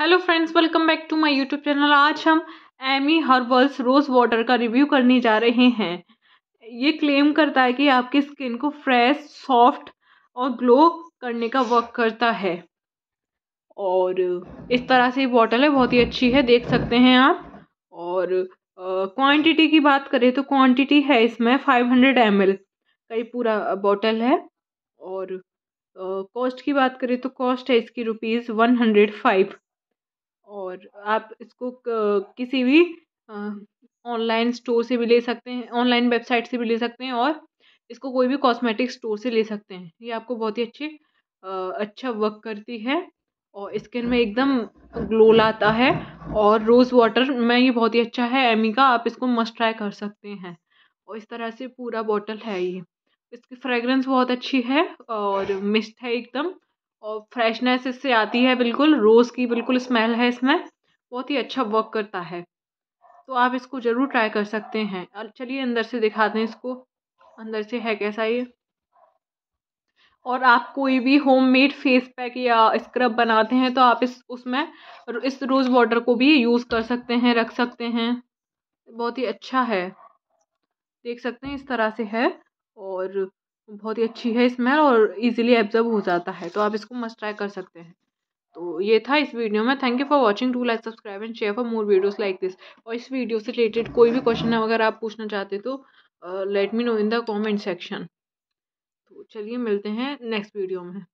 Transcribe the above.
hello friends welcome back to my YouTube channel आज हम Amy Herbals rose water review रिव्यू करने जा रहे हैं ये क्लेम करता है कि आपकी स्किन को फ्रेश सॉफ्ट और ग्लो करने का वर्क करता है और इस तरह से ये बॉटल है बहुत ही अच्छी है देख सकते हैं आप और क्वांटिटी की बात करें तो क्वांटिटी है इसमें फाइव हंड्रेड एम एल का ही पूरा बॉटल है और कॉस्ट की बात करें तो कॉस्ट है इसकी रुपीज़ वन हंड्रेड फाइव और आप इसको किसी भी ऑनलाइन स्टोर से भी ले सकते हैं ऑनलाइन वेबसाइट से भी ले सकते हैं और इसको कोई भी कॉस्मेटिक स्टोर से ले सकते हैं ये आपको बहुत ही अच्छी अच्छा वर्क करती है और स्किन में एकदम ग्लो लाता है और रोज़ वाटर में ये बहुत ही अच्छा है एमी का आप इसको मस्ट ट्राई कर सकते हैं और इस तरह से पूरा बॉटल है ये इसकी फ्रेगरेंस बहुत अच्छी है और मिस्ट है एकदम और फ्रेशनेस इससे आती है बिल्कुल रोज़ की बिल्कुल स्मेल है इसमें बहुत ही अच्छा वर्क करता है तो आप इसको ज़रूर ट्राई कर सकते हैं और चलिए अंदर से दिखाते हैं इसको अंदर से है कैसा ये और आप कोई भी होममेड फेस पैक या स्क्रब बनाते हैं तो आप इस उसमें इस रोज़ वाटर को भी यूज़ कर सकते हैं रख सकते हैं बहुत ही अच्छा है देख सकते हैं इस तरह से है और बहुत ही अच्छी है स्मेल और इजीली एब्जर्व हो जाता है तो आप इसको मस्ट ट्राई कर सकते हैं तो ये था इस वीडियो में thank you for watching to like subscribe and share for more videos like this और इस वीडियो से रिलेटेड कोई भी क्वेश्चन अगर आप पूछना चाहते तो let me know in the comment section तो चलिए मिलते हैं नेक्स्ट वीडियो में